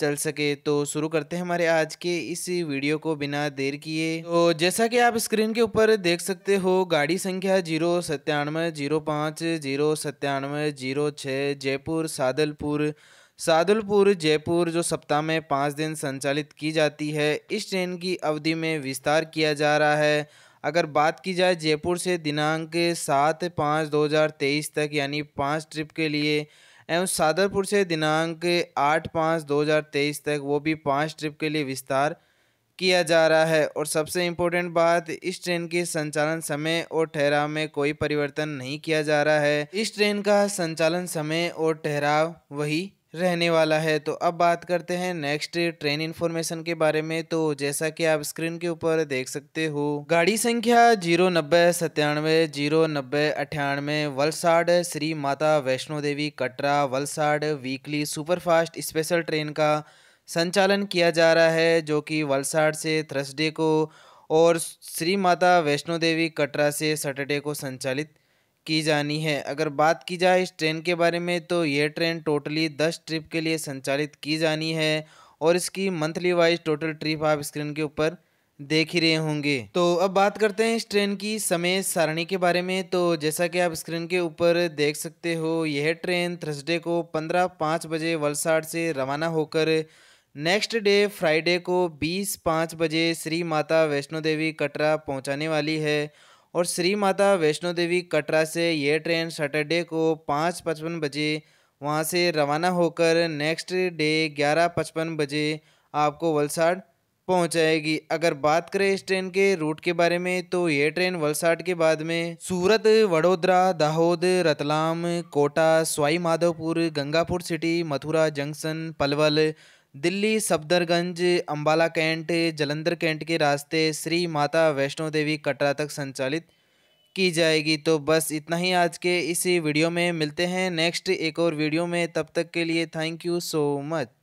चल सके तो शुरू करते हैं हमारे आज के इस वीडियो को बिना देर किए तो जैसा कि आप स्क्रीन के ऊपर देख सकते हो गाड़ी संख्या जीरो सत्तानवे जीरो पाँच जीरो सत्तानवे जीरो छः जयपुर सादलपुर सादलपुर जयपुर जो सप्ताह में पाँच दिन संचालित की जाती है इस ट्रेन की अवधि में विस्तार किया जा रहा है अगर बात की जाए जयपुर से दिनांक सात पाँच दो हज़ार तेईस तक यानी पाँच ट्रिप के लिए एवं सादरपुर से दिनांक आठ पाँच दो हज़ार तेईस तक वो भी पाँच ट्रिप के लिए विस्तार किया जा रहा है और सबसे इम्पोर्टेंट बात इस ट्रेन के संचालन समय और ठहराव में कोई परिवर्तन नहीं किया जा रहा है इस ट्रेन का संचालन समय और ठहराव वही रहने वाला है तो अब बात करते हैं नेक्स्ट ट्रेन इन्फॉर्मेशन के बारे में तो जैसा कि आप स्क्रीन के ऊपर देख सकते हो गाड़ी संख्या जीरो नब्बे सत्तानवे जीरो नब्बे अठानवे Valsad Shri Mata Vaishno Devi Katra Valsad weekly superfast special train का संचालन किया जा रहा है जो कि वलसाड से थर्सडे को और श्री माता वैष्णो देवी कटरा से सैटरडे को संचालित की जानी है अगर बात की जाए इस ट्रेन के बारे में तो ये ट्रेन टोटली दस ट्रिप के लिए संचालित की जानी है और इसकी मंथली वाइज टोटल ट्रिप आप स्क्रीन के ऊपर देख ही रहे होंगे तो अब बात करते हैं इस ट्रेन की समय सारणी के बारे में तो जैसा कि आप स्क्रीन के ऊपर देख सकते हो यह ट्रेन थर्सडे को पंद्रह पाँच बजे वलसाड से रवाना होकर नेक्स्ट डे फ्राइडे को बीस पाँच बजे श्री माता वैष्णो देवी कटरा पहुंचाने वाली है और श्री माता वैष्णो देवी कटरा से ये ट्रेन सैटरडे को पाँच पचपन बजे वहाँ से रवाना होकर नेक्स्ट डे ग्यारह पचपन बजे आपको वलसाड पहुँचाएगी अगर बात करें इस ट्रेन के रूट के बारे में तो ये ट्रेन वलसाड के बाद में Surat Vadodara Dahod Ratlam Kota Sawai Madhopur Gangapur city Mathura junction Palwal Delhi Safdarganj Ambala cantt Jalandhar cantt के रास्ते श्री माता वैष्णो देवी कटरा तक संचालित की जाएगी तो बस इतना ही आज के इसी वीडियो में मिलते हैं नेक्स्ट एक और वीडियो में तब तक के लिए थैंक यू सो मच